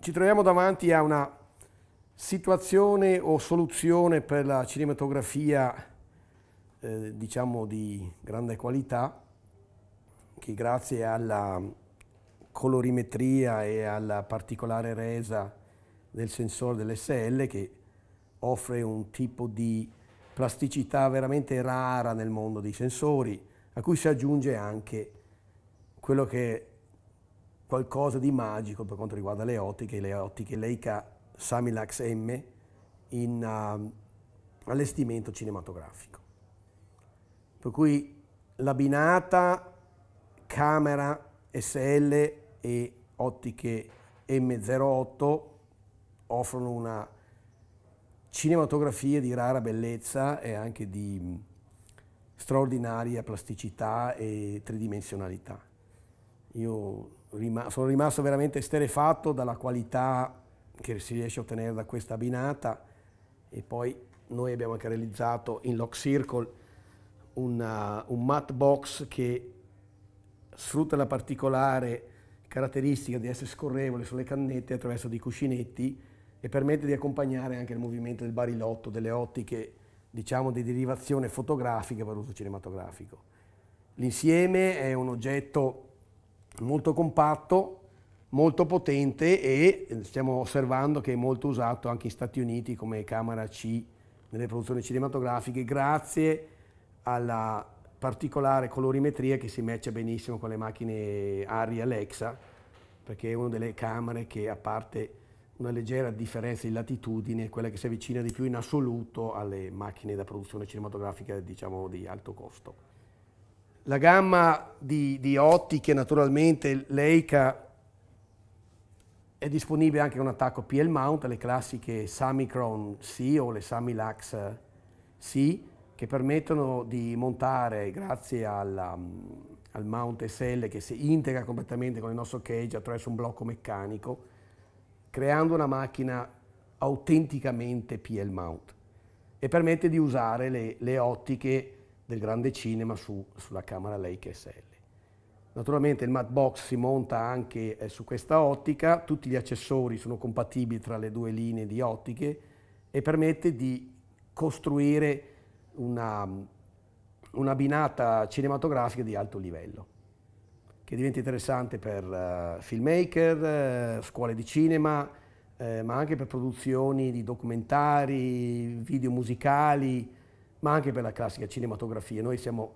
ci troviamo davanti a una situazione o soluzione per la cinematografia, eh, diciamo, di grande qualità, che grazie alla colorimetria e alla particolare resa del sensore dell'SL che offre un tipo di plasticità veramente rara nel mondo dei sensori, a cui si aggiunge anche quello che qualcosa di magico per quanto riguarda le ottiche, le ottiche Leica Samilax M in uh, allestimento cinematografico. Per cui l'abbinata camera SL e ottiche M08 offrono una cinematografia di rara bellezza e anche di mm, straordinaria plasticità e tridimensionalità. Io sono rimasto veramente esterefatto dalla qualità che si riesce a ottenere da questa binata e poi noi abbiamo anche realizzato in Lock Circle una, un uh, mat box che sfrutta la particolare caratteristica di essere scorrevole sulle cannette attraverso dei cuscinetti e permette di accompagnare anche il movimento del barilotto, delle ottiche, diciamo, di derivazione fotografica per uso cinematografico. L'insieme è un oggetto molto compatto, molto potente e stiamo osservando che è molto usato anche in Stati Uniti come camera C nelle produzioni cinematografiche grazie alla particolare colorimetria che si matcha benissimo con le macchine Ari Alexa perché è una delle camere che a parte una leggera differenza di latitudine è quella che si avvicina di più in assoluto alle macchine da produzione cinematografica diciamo di alto costo la gamma di, di ottiche naturalmente Leica è disponibile anche un attacco PL mount, le classiche Samicron C o le Samilax C, che permettono di montare, grazie alla, um, al mount SL che si integra completamente con il nostro cage attraverso un blocco meccanico, creando una macchina autenticamente PL mount e permette di usare le, le ottiche del grande cinema su, sulla camera SL. Naturalmente il Matbox si monta anche eh, su questa ottica, tutti gli accessori sono compatibili tra le due linee di ottiche e permette di costruire una, una binata cinematografica di alto livello, che diventa interessante per uh, filmmaker, uh, scuole di cinema, eh, ma anche per produzioni di documentari, video musicali, ma anche per la classica cinematografia. Noi stiamo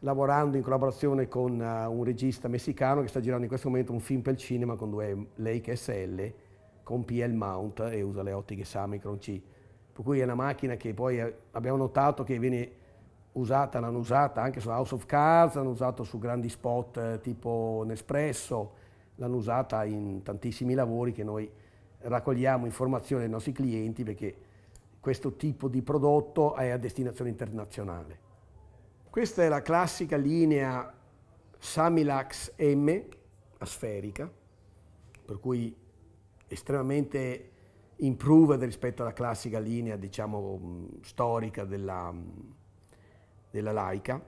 lavorando in collaborazione con uh, un regista messicano che sta girando in questo momento un film per il cinema con due Lake SL con PL mount e usa le ottiche Samicron C. Per cui è una macchina che poi eh, abbiamo notato che viene usata, l'hanno usata anche su House of Cards, l'hanno usata su grandi spot eh, tipo Nespresso, l'hanno usata in tantissimi lavori che noi raccogliamo informazioni dai nostri clienti perché questo tipo di prodotto è a destinazione internazionale. Questa è la classica linea Samilax M, asferica, per cui estremamente improved rispetto alla classica linea, diciamo, mm, storica della, mm, della laica.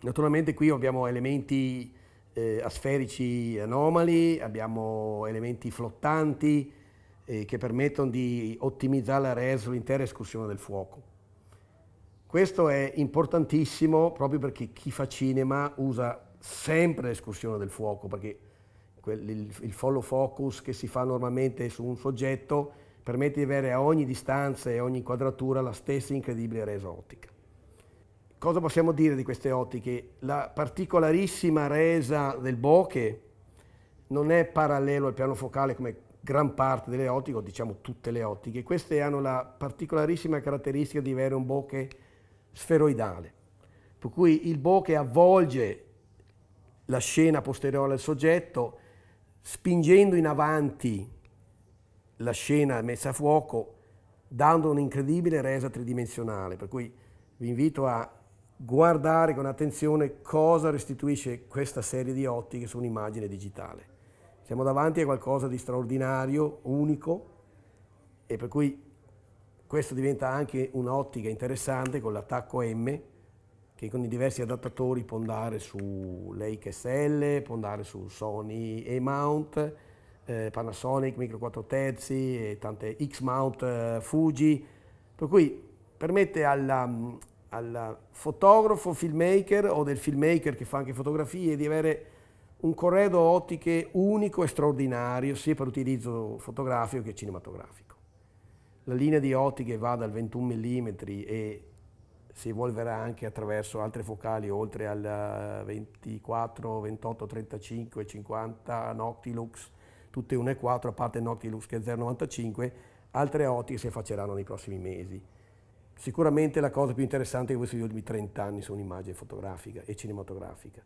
Naturalmente qui abbiamo elementi eh, asferici anomali, abbiamo elementi flottanti, eh, che permettono di ottimizzare la res l'intera escursione del fuoco. Questo è importantissimo proprio perché chi fa cinema usa sempre l'escursione del fuoco, perché il follow focus che si fa normalmente su un soggetto permette di avere a ogni distanza e a ogni inquadratura la stessa incredibile resa ottica. Cosa possiamo dire di queste ottiche? La particolarissima resa del bokeh non è parallelo al piano focale come gran parte delle ottiche, o diciamo tutte le ottiche, queste hanno la particolarissima caratteristica di avere un bokeh sferoidale, per cui il bokeh avvolge la scena posteriore al soggetto spingendo in avanti la scena messa a fuoco, dando un'incredibile resa tridimensionale, per cui vi invito a guardare con attenzione cosa restituisce questa serie di ottiche su un'immagine digitale. Siamo davanti a qualcosa di straordinario, unico e per cui questo diventa anche un'ottica interessante con l'attacco M che con i diversi adattatori può andare su Lake SL, può andare su Sony E-Mount, eh, Panasonic, micro 4 terzi e tante X-Mount eh, Fuji, per cui permette al fotografo, filmmaker o del filmmaker che fa anche fotografie di avere un corredo ottiche unico e straordinario sia per utilizzo fotografico che cinematografico. La linea di ottiche va dal 21 mm e si evolverà anche attraverso altre focali oltre al 24, 28, 35, 50, Noctilux, tutte 1,4 a parte Noctilux che è 0,95, altre ottiche si affacceranno nei prossimi mesi. Sicuramente la cosa più interessante di questi ultimi 30 anni sono immagini fotografica e cinematografica.